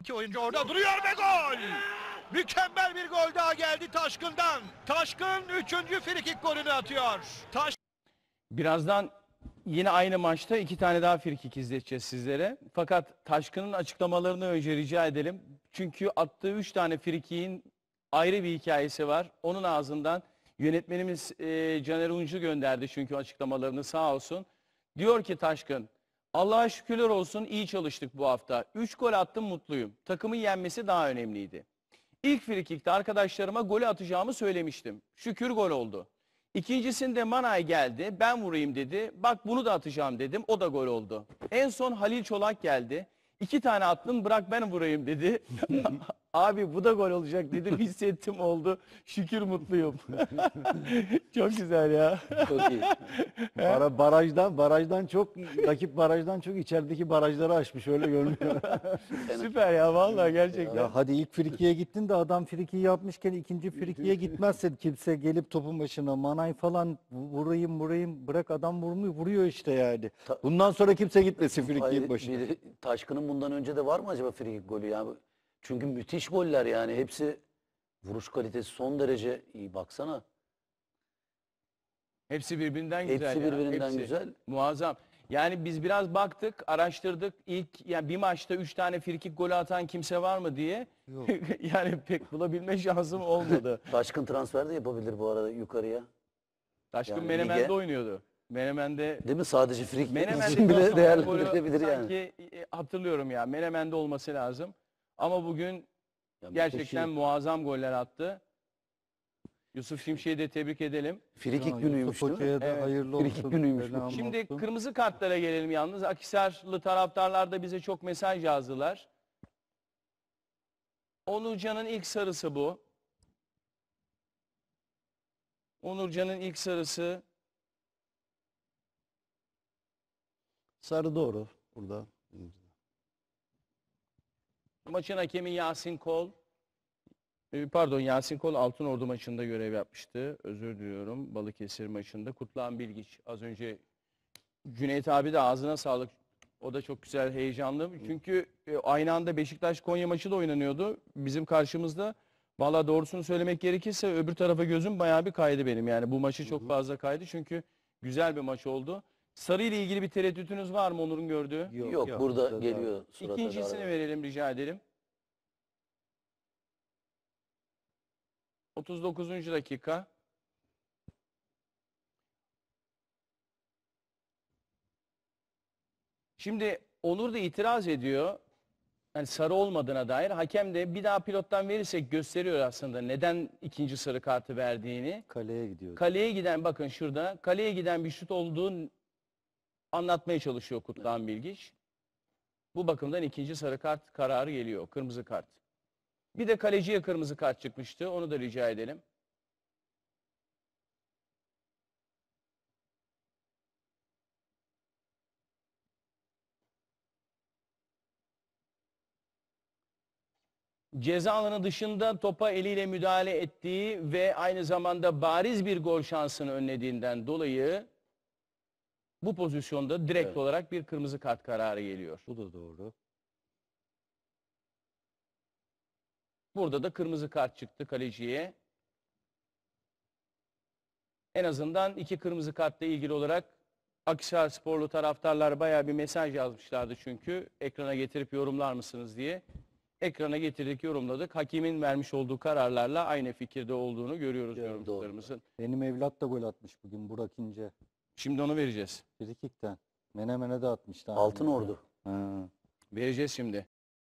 İki oyuncu orada duruyor ve gol! Mükemmel bir gol daha geldi Taşkın'dan. Taşkın üçüncü frikik golünü atıyor. Taş Birazdan yine aynı maçta iki tane daha frikik izleteceğiz sizlere. Fakat Taşkın'ın açıklamalarını önce rica edelim. Çünkü attığı üç tane frikiğin ayrı bir hikayesi var. Onun ağzından yönetmenimiz e, Caner Uncu gönderdi çünkü açıklamalarını sağ olsun. Diyor ki Taşkın, Allah'a şükürler olsun iyi çalıştık bu hafta. 3 gol attım mutluyum. Takımı yenmesi daha önemliydi. İlk frikikte arkadaşlarıma golü atacağımı söylemiştim. Şükür gol oldu. İkincisinde Manay geldi. Ben vurayım dedi. Bak bunu da atacağım dedim. O da gol oldu. En son Halil Çolak geldi. İki tane attın, bırak ben vurayım dedi. Abi bu da gol olacak dedim hissettim oldu. Şükür mutluyum. çok güzel ya. Çok iyi. Bara, barajdan barajdan çok rakip barajdan çok içerideki barajları aşmış öyle görünüyor. Süper ya vallahi gerçekten. Ya hadi ilk frikiye gittin de adam frikiyi yapmışken ikinci frikiye gitmezse kimse gelip topun başına manay falan vurayım vurayım bırak adam vurmuyor vuruyor işte yani. Bundan sonra kimse gitmesin frikiğin başına. Taşkın'ın bundan önce de var mı acaba frikik golü ya? Çünkü müthiş goller yani hepsi vuruş kalitesi son derece iyi baksana. Hepsi birbirinden güzel. Hepsi güzel. birbirinden güzel. Muazzam. Yani biz biraz baktık, araştırdık. İlk yani bir maçta 3 tane frikik golü atan kimse var mı diye. Yok. yani pek bulabilme şansım olmadı. Taşkın transfer de yapabilir bu arada yukarıya. Taşkın Yani Menemen'de lige- oynuyordu. Menemen'de Değil mi? Sadece frikik Menemen'de için bile Trabzon golü değerlendirilebilir yani. Sanki e, e, hatırlıyorum ya. Menemen'de olması lazım. Ama bugün Ya gerçekten Beşiktaş'ın muazzam goller attı. Yusuf Şimşek'i de tebrik edelim. Frikik günüymüş değil Evet. hayırlı olsun. iki günüymüş. Şimdi olsun. kırmızı kartlara gelelim yalnız. Akisarlı taraftarlar da bize çok mesaj yazdılar. Onurcan'ın ilk sarısı bu. Onurcan'ın ilk sarısı sarı doğru burada. Maçın hakemi Yasin Kol. E, pardon Yasin Kol Altın Ordu maçında görev yapmıştı. Özür diliyorum. Balıkesir maçında. Kutlan Bilgiç az önce Cüneyt abi de ağzına sağlık. O da çok güzel heyecanlı. Çünkü e, aynı anda Beşiktaş Konya maçı da oynanıyordu. Bizim karşımızda valla doğrusunu söylemek gerekirse öbür tarafa gözüm bayağı bir kaydı benim. Yani bu maçı çok fazla kaydı. Çünkü güzel bir maç oldu. Sarı ile ilgili bir tereddütünüz var mı Onur'un gördüğü? Yok, Yok, yok, burada burada geliyor İkincisini davran- verelim rica edelim. 39. dakika. Şimdi Onur da itiraz ediyor. Yani sarı olmadığına dair. Hakem de bir daha pilottan verirsek gösteriyor aslında neden ikinci sarı kartı verdiğini. Kaleye gidiyor. Kaleye giden bakın şurada kaleye giden bir şut olduğu anlatmaya çalışıyor Kutlan Bilgiç. Bu bakımdan ikinci sarı kart kararı geliyor. Kırmızı kart. Bir de kaleciye kırmızı kart çıkmıştı. Onu da rica edelim. ceza alanı dışında topa eliyle müdahale ettiği ve aynı zamanda bariz bir gol şansını önlediğinden dolayı bu pozisyonda direkt Evet. olarak bir kırmızı kart kararı geliyor. Bu da doğru. Burada da kırmızı kart çıktı kaleciye. En azından iki kırmızı kartla ilgili olarak Akhisar sporlu taraftarlar bayağı bir mesaj yazmışlardı çünkü. Ekrana getirip yorumlar mısınız diye. Ekrana getirdik, yorumladık. Hakimin vermiş olduğu kararlarla aynı fikirde olduğunu görüyoruz Evet, doğru. Benim evlat da gol atmış bugün Burak İnce. Şimdi onu vereceğiz. Frikikten. Menemen'e de atmışlar. Altın Ordu. Ha. Vereceğiz şimdi.